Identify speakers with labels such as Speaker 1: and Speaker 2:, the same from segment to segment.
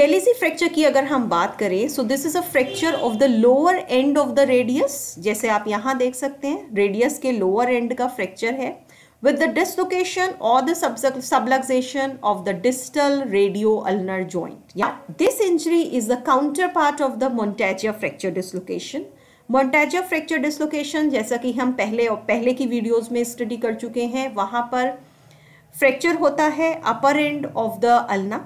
Speaker 1: टेलीसी fracture की अगर हम बात करें so this is a fracture of the lower end of the radius जैसे आप यहां देख सकते हैं रेडियस के लोअर एंड का फ्रैक्चर है विद द डिसलोकेशन और the subluxation of the distal radio ulnar joint या this injury is the counterpart of the Monteggia fracture dislocation Monteggia fracture dislocation जैसा कि हम पहले और पहले की वीडियोज में स्टडी कर चुके हैं वहां पर फ्रैक्चर होता है upper end of the ulna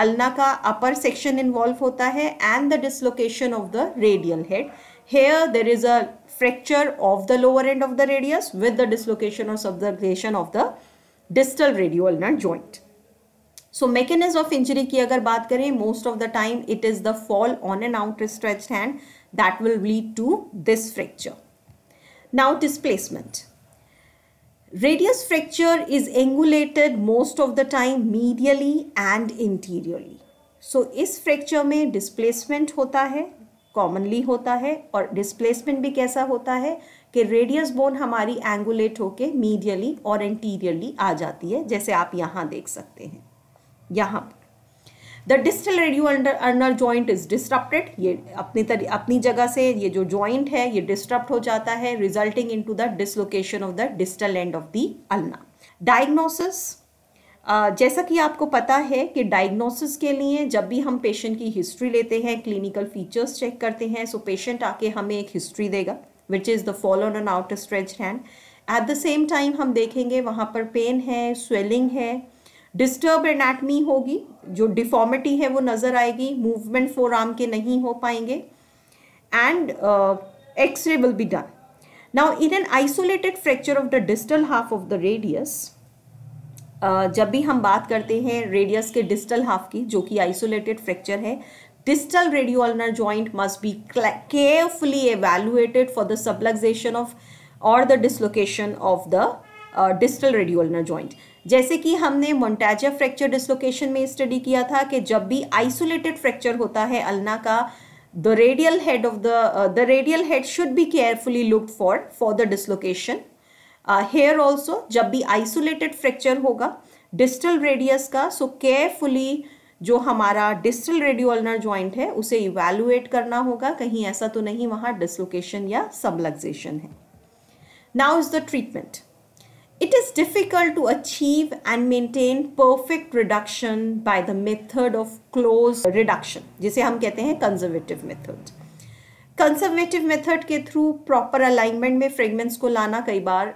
Speaker 1: ulna का अपर सेक्शन इन्वॉल्व होता है and the dislocation of the radial head here there is a fracture of the lower end of the radius with the dislocation और subluxation of the distal radioulnar joint so mechanism of injury की अगर बात करें most of the time it is the fall on an outstretched hand that will lead to this fracture now displacement radius fracture is angulated most of the time medially and anteriorly so इस fracture में displacement होता है commonly होता है और displacement भी कैसा होता है कि रेडियस बोन हमारी एंगुलेट होके मीडियली और इंटीरियरली आ जाती है जैसे आप यहाँ देख सकते हैं यहाँ पर the distal radio ulnar joint is disrupted ये अपनी तर, अपनी जगह से ये जो ज्वाइंट है ये डिस्टर्ब हो जाता है resulting into the dislocation of the distal end of the ulna diagnosis Uh, जैसा कि आपको पता है कि डायग्नोसिस के लिए जब भी हम पेशेंट की हिस्ट्री लेते हैं क्लिनिकल फीचर्स चेक करते हैं सो पेशेंट आके हमें एक हिस्ट्री देगा which is the fall on outstretched hand at the same time हम देखेंगे वहाँ पर पेन है स्वेलिंग है डिस्टर्ब एनाटमी होगी जो डिफॉर्मिटी है वो नज़र आएगी मूवमेंट फोर आर्म के नहीं हो पाएंगे and X ray will be done now in an isolated fracture of the distal half of the radius जब भी हम बात करते हैं रेडियस के डिस्टल हाफ की जो कि आइसोलेटेड फ्रैक्चर है distal radiolnar joint must be carefully evaluated for the subluxation of और the dislocation of the distal radioulnar joint जैसे कि हमने मोन्टाजिया फ्रैक्चर डिस्लोकेशन में स्टडी किया था कि जब भी आइसोलेटेड फ्रैक्चर होता है अल्ना का the radial head of the the radial head should be carefully look for for the dislocation here also जब भी आइसोलेटेड फ्रैक्चर होगा डिस्टल रेडियस का सो so केयरफुली जो हमारा डिस्टल रेडियोलर ज्वाइंट है उसे इवेलुएट करना होगा कहीं ऐसा तो नहीं वहाँ डिसलोकेशन या सबलग्जेशन है now is the treatment It is difficult to achieve and maintain perfect reduction by the method of closed reduction, जिसे हम कहते हैं conservative method. कंजर्वेटिव मेथड के थ्रू प्रॉपर अलाइनमेंट में फ्रेगमेंट्स को लाना कई बार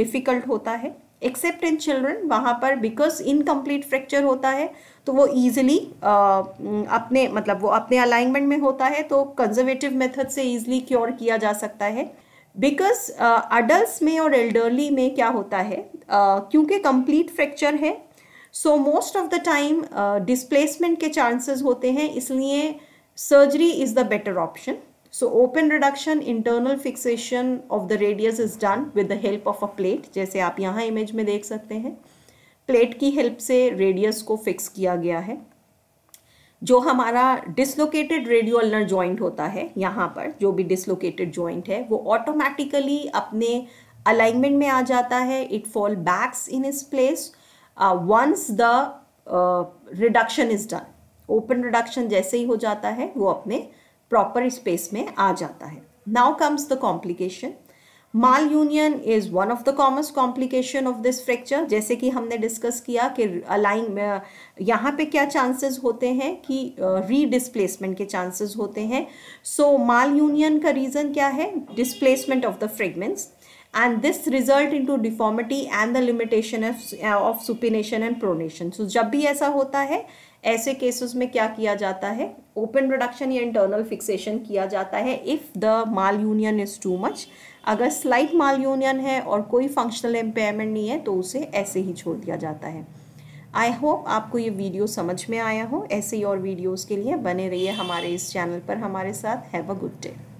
Speaker 1: डिफ़िकल्ट uh, होता है एक्सेप्ट इन चिल्ड्रन वहाँ पर बिकॉज इनकम्प्लीट फ्रैक्चर होता है तो वो ईजिली uh, अपने मतलब वो अपने अलाइनमेंट में होता है तो कंजर्वेटिव मेथड से ईजिली क्योर किया जा सकता है बिकॉज अडल्ट uh, में और एल्डरली में क्या होता है uh, क्योंकि कंप्लीट फ्रैक्चर है so most of the time displacement के चांसेस होते हैं इसलिए surgery is the better option so open reduction internal fixation of the radius is done with the help of a plate जैसे आप यहाँ image में देख सकते हैं प्लेट की हेल्प से रेडियस को फिक्स किया गया है जो हमारा डिसलोकेटेड रेडियोलनर जॉइंट होता है यहाँ पर जो भी डिसलोकेटेड जॉइंट है वो ऑटोमेटिकली अपने अलाइनमेंट में आ जाता है it fall backs in its place once the reduction is done open reduction जैसे ही हो जाता है वो अपने प्रॉपर स्पेस में आ जाता है now comes the complication malunion is one of the common complication of this fracture जैसे कि हमने डिस्कस किया कि अलाइन यहाँ पे क्या चांसेस होते हैं कि रीडिस्प्लेसमेंट uh, के चांसेस होते हैं सो माल यूनियन का रीज़न क्या है displacement of the fragments and this result into deformity and the limitation of, uh, of supination and pronation so जब भी ऐसा होता है ऐसे केसेस में क्या किया जाता है ओपन reduction या इंटरनल फिक्सेशन किया जाता है if the malunion is too much अगर स्लाइट माल यूनियन है और कोई फंक्शनल एम्पेयरमेंट नहीं है तो उसे ऐसे ही छोड़ दिया जाता है आई होप आपको ये वीडियो समझ में आया हो ऐसे ही और वीडियोज़ के लिए बने रहिए हमारे इस चैनल पर हमारे साथ हैव अ गुड डे